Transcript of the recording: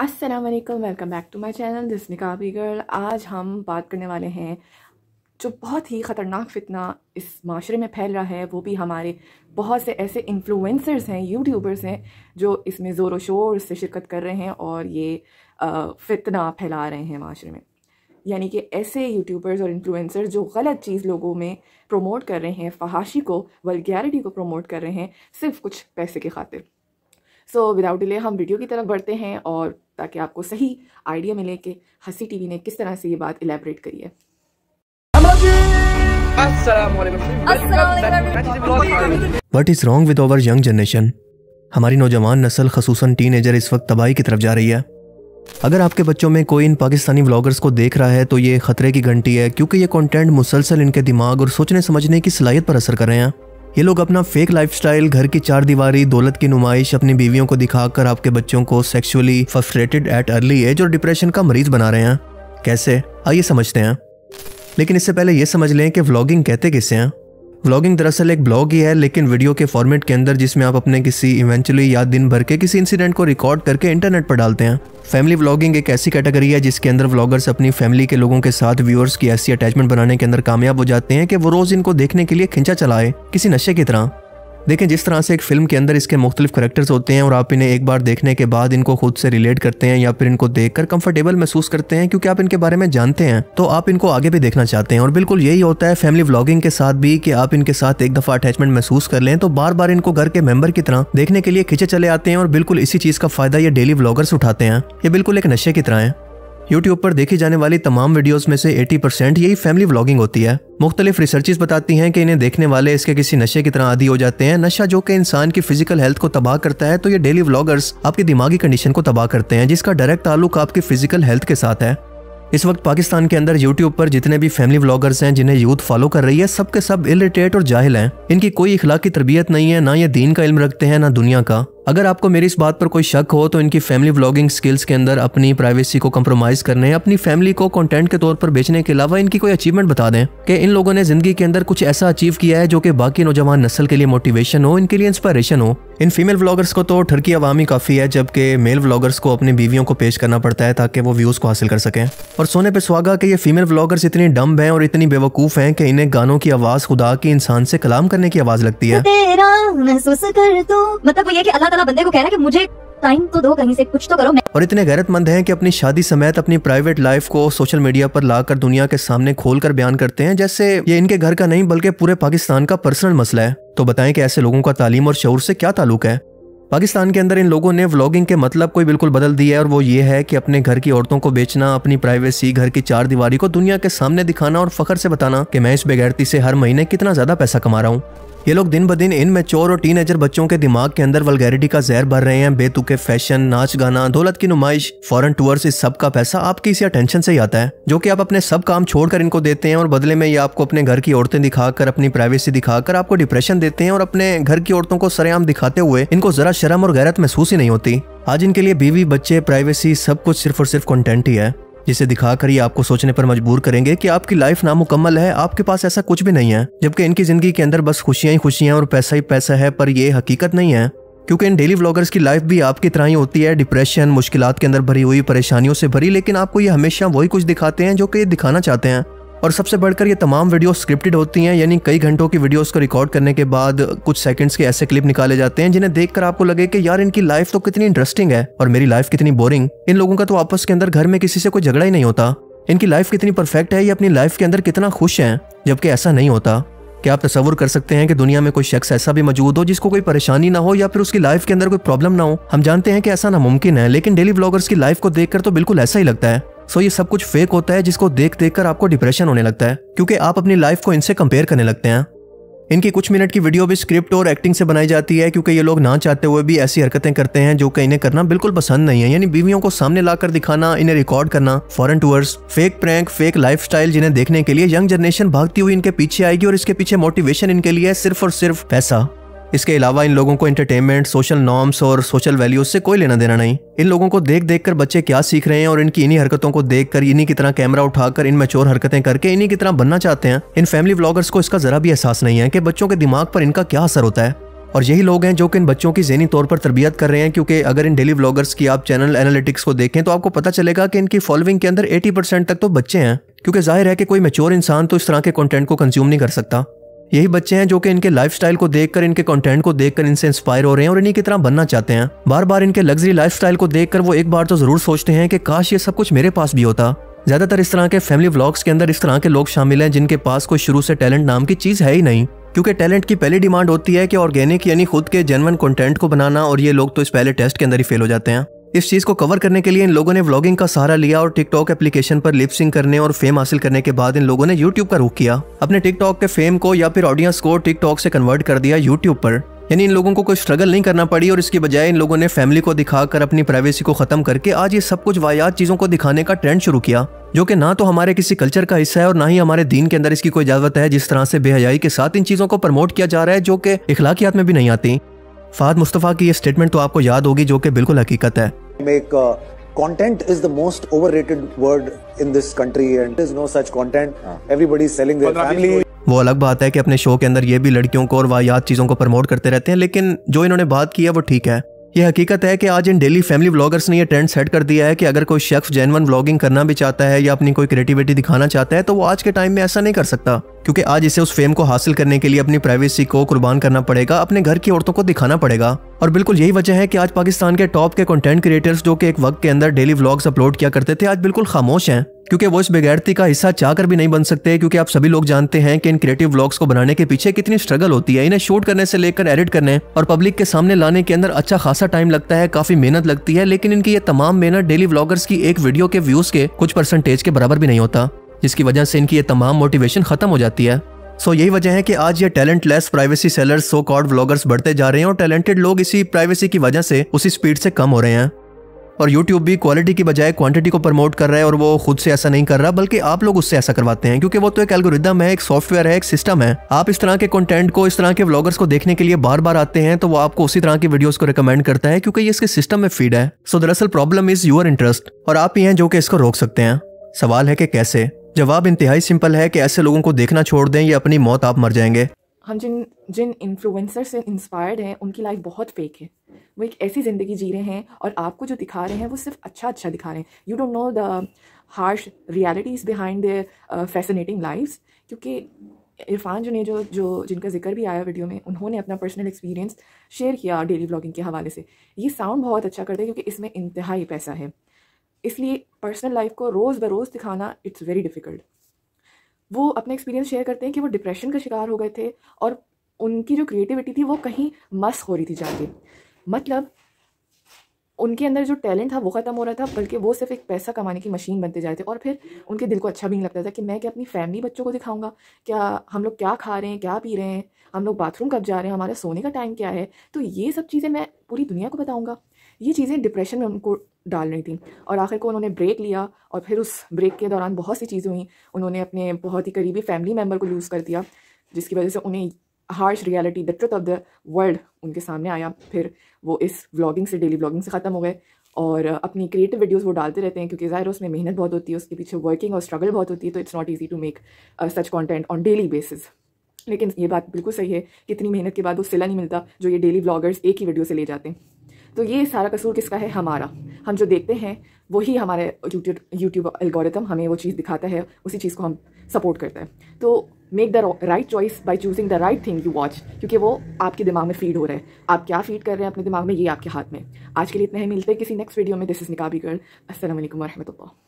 Aslam welcome back to my channel this निका girl आज हम बात करने वाले हैं जो बहुत ही ख़तरनाक फितना इस माशरे में फैल रहा है वो भी हमारे बहुत से ऐसे इन्फ्लुएंसर्स हैं यूट्यूबर्स हैं जो इसमें ज़ोर शोर से शिरकत कर रहे हैं और ये फितना फैला रहे हैं माशरे में यानी कि ऐसे यूट्यूबर्स और इन्फ्लुएंसर्स जो गलत चीज़ लोगों में प्रमोट कर रहे हैं फहाशी को वलगैरिटी को प्रमोट कर रहे हैं सिर्फ कुछ पैसे की खातिर सो विदाउट डिले हम वीडियो की तरफ बढ़ते हैं और ताकि आपको सही आइडिया मिले कि हंसी टीवी ने किस तरह से ये बात इलेबरेट करी है what is wrong with our young generation हमारी नौजवान नस्ल खसूस टीन एजर इस वक्त तबाही की तरफ जा रही है अगर आपके बच्चों में कोई इन पाकिस्तानी व्लॉगर्स को देख रहा है तो ये ख़तरे की घंटी है क्योंकि ये कंटेंट मुसलसल इनके दिमाग और सोचने समझने की सलाहियत पर असर कर रहे हैं ये लोग अपना फेक लाइफस्टाइल घर की चार दीवारी दौलत की नुमाइश अपनी बीवियों को दिखाकर आपके बच्चों को sexually frustrated at early age और डिप्रेशन का मरीज बना रहे हैं कैसे आइए समझते हैं लेकिन इससे पहले ये समझ लें कि व्लॉगिंग कहते किससे हैं व्लॉगिंग दरअसल एक ब्लॉग ही है लेकिन वीडियो के फॉर्मेट के अंदर जिसमें आप अपने किसी इवेंचुअली या दिन भर के किसी इंसिडेंट को रिकॉर्ड करके इंटरनेट पर डालते हैं फैमिली व्लॉगिंग एक ऐसी कैटेगरी है जिसके अंदर व्लॉगर्स अपनी फैमिली के लोगों के साथ व्यूअर्स की ऐसी अटैचमेंट बनाने के अंदर कामयाब हो जाते हैं कि वो रोज इनको देखने के लिए खिंचा चलाए किसी नशे की तरह देखें जिस तरह से एक फिल्म के अंदर इसके मुख्तलिफ करेक्टर्स होते हैं और आप इन्हें एक बार देखने के बाद इनको खुद से रिलेट करते हैं या फिर इनको देखकर कंफर्टेबल महसूस करते हैं क्योंकि आप इनके बारे में जानते हैं तो आप इनको आगे भी देखना चाहते हैं और बिल्कुल यही होता है फैमिली व्लॉगिंग के साथ भी कि आप इनके साथ एक दफा अटैचमेंट महसूस कर लें तो बार बार इनको घर के मेंबर की तरह देखने के लिए खींचे चले आते हैं और बिल्कुल इसी चीज का फायदा ये डेली व्लॉगर्स उठाते हैं ये बिल्कुल एक नशे की तरह है यूट्यूब पर देखी जाने वाली तमाम वीडियोस में से 80 परसेंट यही फैमिली व्लॉगिंग होती है मुख्तलिफ रिसर्चेस बताती हैं कि इन्हें देखने वाले इसके किसी नशे की तरह आदि हो जाते हैं नशा जो कि इंसान की फिजिकल हेल्थ को तबाह करता है तो ये डेली व्लॉगर्स आपकी दिमागी कंडीशन को तबाह करते हैं जिसका डायरेक्ट ताल्लुक आपकी फिजिकल हेल्थ के साथ है इस वक्त पाकिस्तान के अंदर यूट्यूब पर जितने भी फैमिली व्लॉगर्स हैं जिन्हें यूथ फॉलो कर रही है सबके सब इलिटरेट और जाहिल हैं इनकी कोई इखलाकी तरबियत नहीं है ना ये दीन का इल्म रखते हैं ना दुनिया का अगर आपको मेरी इस बात पर कोई शक हो तो इनकी फैमिली व्लॉगिंग स्किल्स के अंदर अपनी प्राइवेसी को कम्प्रोमाइज करने अपनी फैमिली को कंटेंट के तौर पर बेचने के अलावा इनकी कोई अचीवमेंट बता दें कि इन लोगों ने जिंदगी के अंदर कुछ ऐसा अचीव किया है जो कि बाकी नौजवान नस्ल के लिए मोटिवेशन हो इनके लिए इंस्पायरेशन हो इन फीमेल व्लॉगर्स को तो ठरकी आवामी काफ़ी है जबकि मेल व्लॉगर्स को अपनी बीवियों को पेश करना पड़ता है ताकि वो व्यूज़ को हासिल कर सकें और सोने पर स्वागत कि ये फीमेल व्लॉगर्स इतनी डम्ब हैं और इतनी बेवकूफ़ हैं कि इन्हें गानों की आवाज़ खुदा की इंसान से कलाम करने की आवाज़ लगती है मतलब ये कि अल्लाह ताला बंदे को कह रहा है कि मुझे टाइम तो दो कहीं से कुछ तो करो मैं और इतने गैरतमंद हैं कि अपनी शादी समेत अपनी प्राइवेट लाइफ को सोशल मीडिया पर लाकर दुनिया के सामने खोल कर बयान करते हैं जैसे ये इनके घर का नहीं बल्कि पूरे पाकिस्तान का पर्सनल मसला है तो बताएं कि ऐसे लोगों का तालीम और शौर से क्या ताल्लुक है पाकिस्तान के अंदर इन लोगों ने व्लॉगिंग के मतलब को बिल्कुल बदल दिया है और वो ये है कि अपने घर की औरतों को बेचना अपनी प्राइवेसी घर की चार दीवारी को दुनिया के सामने दिखाना और फखर से बताना कि मैं इस बेगैरती से हर महीने कितना ज्यादा पैसा कमा रहा हूँ ये लोग दिन ब दिन इन मेचोर और टीनेजर बच्चों के दिमाग के अंदर वलगैरिटी का जहर भर रहे हैं बेतुके फैशन नाच गाना दौलत की नुमाइश फॉरन टूर्स इस सब का पैसा आपकी इसी अटेंशन से ही आता है जो कि आप अपने सब काम छोड़कर इनको देते हैं और बदले में ये आपको अपने घर की औरतें दिखाकर अपनी प्राइवेसी दिखाकर आपको डिप्रेशन देते हैं और अपने घर की औरतों को सरेआम दिखाते हुए इनको जरा शर्म और गैरत महसूस ही नहीं होती आज इनके लिए बीवी बच्चे प्राइवेसी सब कुछ सिर्फ और सिर्फ कंटेंट ही है जिसे दिखाकर ये आपको सोचने पर मजबूर करेंगे कि आपकी लाइफ नामुकम्मल है आपके पास ऐसा कुछ भी नहीं है जबकि इनकी जिंदगी के अंदर बस खुशियां ही खुशियां और पैसा ही पैसा है पर यह हकीकत नहीं है क्योंकि इन डेली व्लॉगर्स की लाइफ भी आपकी तरह ही होती है डिप्रेशन मुश्किल के अंदर भरी हुई परेशानियों से भरी लेकिन आपको ये हमेशा वही कुछ दिखाते हैं जो कि ये दिखाना चाहते हैं और सबसे बढ़कर ये तमाम वीडियो स्क्रिप्टेड होती हैं यानी कई घंटों की वीडियोस को रिकॉर्ड करने के बाद कुछ सेकंड्स के ऐसे क्लिप निकाले जाते हैं जिन्हें देखकर आपको लगे कि यार इनकी लाइफ तो कितनी इंटरेस्टिंग है और मेरी लाइफ कितनी बोरिंग इन लोगों का तो आपस के अंदर घर में किसी से कोई झगड़ा ही नहीं होता इनकी लाइफ कितनी परफेक्ट है या अपनी लाइफ के अंदर कितना खुश है जबकि ऐसा नहीं होता क्या आप तस्वुर कर सकते हैं कि दुनिया में कोई शख्स ऐसा भी मौजूद हो जिसको कोई परेशानी ना हो या फिर उसकी लाइफ के अंदर कोई प्रॉब्लम ना हो हम जानते हैं कि ऐसा नामुमकिन है लेकिन डेली ब्लॉगर्स की लाइफ को देखकर तो बिल्कुल ऐसा ही लगता है सो ये सब कुछ फेक होता है जिसको देख देख कर आपको डिप्रेशन होने लगता है क्योंकि आप अपनी लाइफ को इनसे कंपेयर करने लगते हैं इनकी कुछ मिनट की वीडियो भी स्क्रिप्ट और एक्टिंग से बनाई जाती है क्योंकि ये लोग ना चाहते हुए भी ऐसी हरकतें करते हैं जो कि इन्हें करना बिल्कुल पसंद नहीं है यानी बीवियों को सामने लाकर दिखाना इन्हें रिकॉर्ड करना foreign tours fake prank fake lifestyle जिन्हें देखने के लिए यंग जनरेशन भागती हुई इनके पीछे आएगी और इसके पीछे मोटिवेशन इनके लिए सिर्फ और सिर्फ पैसा इसके अलावा इन लोगों को एंटरटेनमेंट सोशल नॉर्म्स और सोशल वैल्यूज से कोई लेना देना नहीं इन लोगों को देख देख कर बच्चे क्या सीख रहे हैं और इनकी इन्हीं हरकतों को देख कर इन्हीं की तरह कैमरा उठाकर इन मेच्योर हरकतें करके इन्हीं की तरह बनना चाहते हैं इन फैमिली ब्लॉगर्स को इसका जरा भी एहसास नहीं है कि बच्चों के दिमाग पर इनका क्या असर होता है और यही लोग हैं जो कि इन बच्चों की जहनी तौर पर तरबियत कर रहे हैं क्योंकि अगर इन डेली ब्लॉगर्स की आप चैनल एनालिटिक्स को देखें तो आपको पता चलेगा कि इनकी फॉलोइंग के अंदर 80 परसेंट तक तो बच्चे हैं क्योंकि जाहिर है कि कोई मेच्योर इंसान तो इस तरह के कंटेंट को कंज्यूम नहीं कर सकता यही बच्चे हैं जो कि इनके लाइफस्टाइल को देखकर इनके कंटेंट को देखकर इनसे इंस्पायर हो रहे हैं और इन्हीं की तरह बनना चाहते हैं बार बार इनके लग्जरी लाइफस्टाइल को देखकर वो एक बार तो जरूर सोचते हैं कि काश ये सब कुछ मेरे पास भी होता ज्यादातर इस तरह के फैमिली ब्लॉग्स के अंदर इस तरह के लोग शामिल है जिनके पास कोई शुरू से टैलेंट नाम की चीज है ही नहीं क्योंकि टैलेंट की पहली डिमांड होती है कि ऑर्गेनिक यानी खुद के जेनवन कंटेंट को बनाना और ये लोग तो इस पहले टेस्ट के अंदर ही फेल हो जाते हैं इस चीज़ को कवर करने के लिए इन लोगों ने व्लॉगिंग का सहारा लिया और टिकटॉक एप्लीकेशन पर लिपसिंग करने और फेम हासिल करने के बाद इन लोगों ने यूट्यूब का रुख किया अपने टिकटॉक के फेम को या फिर ऑडियंस को टिकटॉक से कन्वर्ट कर दिया यूट्यूब पर यानी इन लोगों को कोई स्ट्रगल नहीं करना पड़ी और इसकी बजाय इन लोगों ने फैमिली को दिखाकर अपनी प्राइवेसी को खत्म करके आज ये सब कुछ वायात चीज़ों को दिखाने का ट्रेंड शुरू किया जो कि ना तो हमारे किसी कल्चर का हिस्सा है और ना ही हमारे दीन के अंदर इसकी कोई इजाजत है जिस तरह से बेहयाई के साथ इन चीज़ों को प्रमोट किया जा रहा है जो कि इखलाकियात में भी नहीं आती फाद मुस्तफ़ा की ये स्टेटमेंट तो आपको याद होगी जो कि बिल्कुल हकीकत है Make uh, content is the most overrated word in this country, and there is no such content. हाँ। Everybody is selling their family. वो अलग बात है कि अपने शो के अंदर ये भी लड़कियों को और वायात चीज़ों को प्रमोट करते रहते हैं लेकिन जो इन्होंने बात की है वो ठीक है ये हकीकत है कि आज इन डेली फैमिली व्लॉगर्स ने ये ट्रेंड सेट कर दिया है कि अगर कोई शख्स जेनवन व्लॉगिंग करना भी चाहता है या अपनी कोई क्रिएटिविटी दिखाना चाहता है तो वो आज के टाइम में ऐसा नहीं कर सकता क्योंकि आज इसे उस फेम को हासिल करने के लिए अपनी प्राइवेसी को कुर्बान करना पड़ेगा अपने घर की औरतों को दिखाना पड़ेगा और बिल्कुल यही वजह है कि आज पाकिस्तान के टॉप के कंटेंट क्रिएटर्स जो कि एक वक्त के अंदर डेली व्लॉग्स अपलोड किया करते थे आज बिल्कुल खामोश हैं क्योंकि वो इस बेगैरती का हिस्सा चाहकर भी नहीं बन सकते क्योंकि आप सभी लोग जानते हैं कि इन क्रिएटिव व्लॉग्स को बनाने के पीछे कितनी स्ट्रगल होती है इन्हें शूट करने से लेकर एडिट करने और पब्लिक के सामने लाने के अंदर अच्छा खासा टाइम लगता है काफी मेहनत लगती है लेकिन इनकी ये तमाम मेहनत डेली व्लॉगर्स की एक वीडियो के व्यूज के कुछ परसेंटेज के बराबर भी नहीं होता जिसकी वजह से इनकी ये तमाम मोटिवेशन खत्म हो जाती है सो so, यही वजह है कि आज ये talentless privacy seller so called vloggers बढ़ते जा रहे हैं और टैलेंटेड लोग इसी प्राइवेसी की वजह से उसी स्पीड से कम हो रहे हैं और YouTube भी क्वालिटी की बजाय क्वांटिटी को प्रमोट कर रहा है और वो खुद से ऐसा नहीं कर रहा बल्कि आप लोग उससे ऐसा करवाते हैं क्योंकि वो तो एक एल्गोरिदम है एक सॉफ्टवेयर है एक सिस्टम है आप इस तरह के कंटेंट को इस तरह के व्लॉगर्स को देखने के लिए बार बार आते हैं तो वो आपको उसी तरह की वीडियोज को रिकमेंड करता है क्योंकि ये इसके सिस्टम में फीड है सो दरअसल प्रॉब्लम इज यूर इंटरेस्ट और आप ही हैं जो कि इसको रोक सकते हैं सवाल है कि कैसे जवाब इंतहाई सिंपल है कि ऐसे लोगों को देखना छोड़ दें या अपनी मौत आप मर जाएंगे हम जिन जिन इन्फ्लुएंसर से इंस्पायर्ड हैं उनकी लाइफ बहुत फेक है वो एक ऐसी ज़िंदगी जी रहे हैं और आपको जो दिखा रहे हैं वो सिर्फ अच्छा अच्छा दिखा रहे हैं you don't know the harsh realities behind their fascinating life क्योंकि इरफान जो ने जो जो जिनका जिक्र भी आया वीडियो में उन्होंने अपना पर्सनल एक्सपीरियंस शेयर किया डेली ब्लॉगिंग के हवाले से ये साउंड बहुत अच्छा करता है क्योंकि इसमें इंतहाई पैसा है इसलिए पर्सनल लाइफ को रोज़ बरोज़ दिखाना इट्स वेरी डिफ़िकल्ट वो अपने एक्सपीरियंस शेयर करते हैं कि वो डिप्रेशन का शिकार हो गए थे और उनकी जो क्रिएटिविटी थी वो कहीं मस हो रही थी जाके मतलब उनके अंदर जो टैलेंट था वो ख़त्म हो रहा था बल्कि वो सिर्फ एक पैसा कमाने की मशीन बनते जा रहे थे और फिर उनके दिल को अच्छा भी नहीं लगता था कि मैं क्या अपनी फैमिली बच्चों को दिखाऊंगा क्या हम लोग क्या खा रहे हैं क्या पी रहे हैं हम लोग बाथरूम कब जा रहे हैं हमारा सोने का टाइम क्या है तो ये सब चीज़ें मैं पूरी दुनिया को बताऊँगा ये चीज़ें डिप्रेशन में उनको डाल रही थी और आखिर को उन्होंने ब्रेक लिया और फिर उस ब्रेक के दौरान बहुत सी चीज़ें हुई उन्होंने अपने बहुत ही करीबी फैमिली मेम्बर को लूज़ कर दिया जिसकी वजह से उन्हें harsh reality the truth of the world उनके सामने आया फिर वो इस व्लॉगिंग से डेली व्लॉगिंग से ख़त्म हो गए और अपनी क्रिएटिव वीडियोस वो डालते रहते हैं क्योंकि ज़ाहिर उसमें मेहनत बहुत होती है उसके पीछे वर्किंग और स्ट्रगल बहुत होती है तो it's not easy to make such content on daily basis लेकिन ये बात बिल्कुल सही है कि इतनी मेहनत के बाद वो सिला नहीं मिलता जो ये डेली ब्लॉगर्स एक ही वीडियो से ले जाते हैं तो ये सारा कसूर किसका है हमारा हम जो देखते हैं वही हमारे यूट्यूब यूट्यूब एल्गोरिथम हमें वो चीज़ दिखाता है उसी चीज़ को हम सपोर्ट करते हैं तो make the right choice by choosing the right thing you watch क्योंकि वो आपके दिमाग में फीड हो रहा है आप क्या फीड कर रहे हैं अपने दिमाग में ये आपके हाथ में आज के लिए इतने ही मिलते हैं किसी नेक्स्ट वीडियो में दिस इज निकाबी गर्ल असल वरहमत